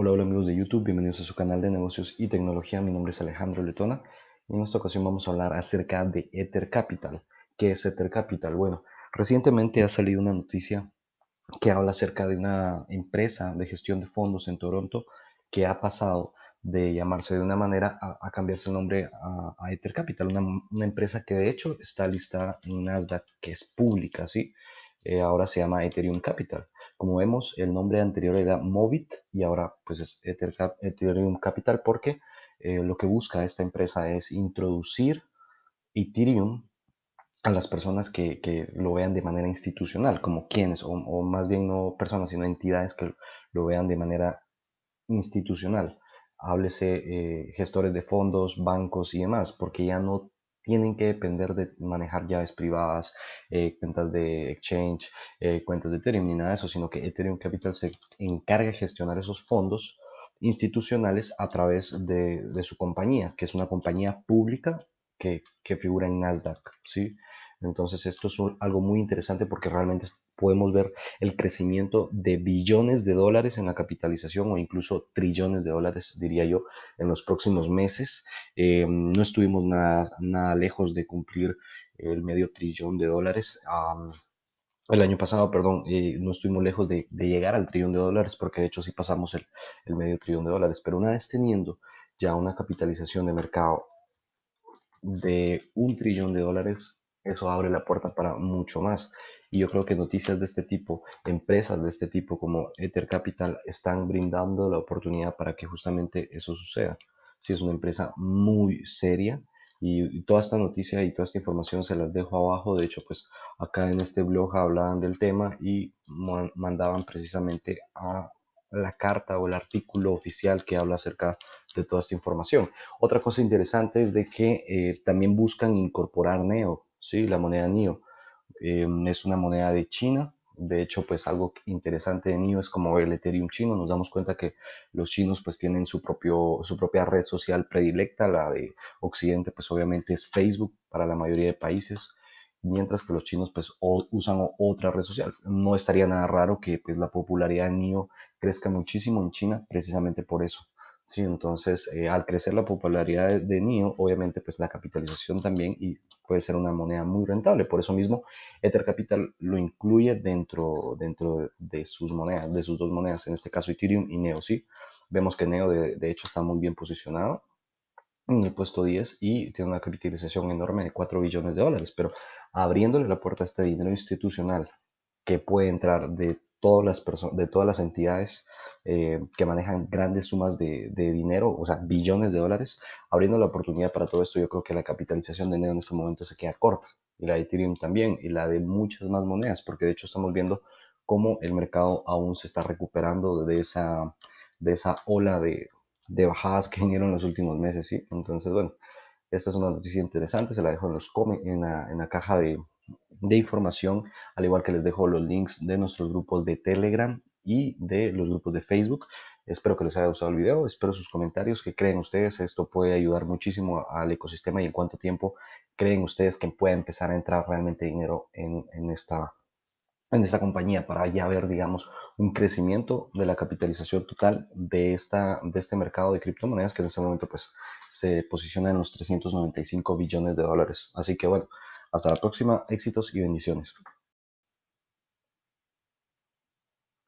Hola, hola amigos de YouTube, bienvenidos a su canal de negocios y tecnología. Mi nombre es Alejandro Letona y en esta ocasión vamos a hablar acerca de Ether Capital. ¿Qué es Ether Capital? Bueno, recientemente ha salido una noticia que habla acerca de una empresa de gestión de fondos en Toronto que ha pasado de llamarse de una manera a, cambiarse el nombre a, Ether Capital, una, empresa que de hecho está listada en Nasdaq, que es pública, ¿sí? Eh, ahora se llama Ethereum Capital. Como vemos, el nombre anterior era Movit y ahora pues es Ethereum Capital porque eh, lo que busca esta empresa es introducir Ethereum a las personas que, lo vean de manera institucional, como quienes, o, más bien no personas, sino entidades que lo vean de manera institucional. Háblese eh, gestores de fondos, bancos y demás, porque ya no tienen que depender de manejar llaves privadas, eh, cuentas de exchange, eh, cuentas de Ethereum, ni nada de eso, sino que Ethereum Capital se encarga de gestionar esos fondos institucionales a través de, su compañía, que es una compañía pública que, figura en Nasdaq, ¿sí? Entonces esto es algo muy interesante porque realmente podemos ver el crecimiento de billones de dólares en la capitalización o incluso trillones de dólares, diría yo, en los próximos meses. Eh, no estuvimos nada, lejos de cumplir el medio trillón de dólares. el año pasado, perdón, eh, no estuvimos lejos de, llegar al trillón de dólares, porque de hecho sí pasamos el, el medio trillón de dólares, pero una vez teniendo ya una capitalización de mercado de un trillón de dólares, eso abre la puerta para mucho más. Y yo creo que noticias de este tipo, empresas de este tipo como Ether Capital, están brindando la oportunidad para que justamente eso suceda. Si es una empresa muy seria y, toda esta noticia y toda esta información se las dejo abajo. De hecho, pues acá en este blog hablaban del tema y mandaban precisamente a la carta o el artículo oficial que habla acerca de toda esta información. Otra cosa interesante es de que eh, también buscan incorporar Neo ¿sí? La moneda NIO em, es una moneda de China. De hecho, pues algo interesante de NIO es como ver el Ethereum chino. Nos damos cuenta que los chinos pues tienen su, propio, su propia red social predilecta, la de Occidente pues obviamente es Facebook para la mayoría de países mientras que los chinos pues usan otra red social. No estaría nada raro que pues la popularidad de NIO crezca muchísimo en China precisamente por eso. Sí, entonces eh, al crecer la popularidad de NIO, obviamente pues la capitalización también y puede ser una moneda muy rentable. Por eso mismo, Ether Capital lo incluye dentro, dentro de sus monedas, de sus dos monedas, en este caso Ethereum y Neo, ¿sí? Vemos que Neo, de, de hecho, está muy bien posicionado mm, en el puesto 10 y tiene una capitalización enorme de 4 billones de dólares, pero abriéndole la puerta a este dinero institucional que puede entrar de todas las personas, de todas las entidades eh, que manejan grandes sumas de, dinero, o sea, billones de dólares, abriendo la oportunidad para todo esto, yo creo que la capitalización de Neo en este momento se queda corta, y la de Ethereum también, y la de muchas más monedas, porque de hecho estamos viendo cómo el mercado aún se está recuperando de esa, de esa ola de, bajadas que vinieron los últimos meses, ¿sí? Entonces, bueno, esta es una noticia interesante, se la dejo en, los en, en la caja de, de información, al igual que les dejo los links de nuestros grupos de Telegram y de los grupos de Facebook. Espero que les haya gustado el video, espero sus comentarios, que creen ustedes, esto puede ayudar muchísimo al ecosistema y en cuánto tiempo creen ustedes que puede empezar a entrar realmente dinero en, esta, en esta compañía para ya ver, digamos, un crecimiento de la capitalización total de, esta, de este mercado de criptomonedas que en este momento pues se posiciona en los 395 billones de dólares. Así que bueno. Hasta la próxima, éxitos y bendiciones.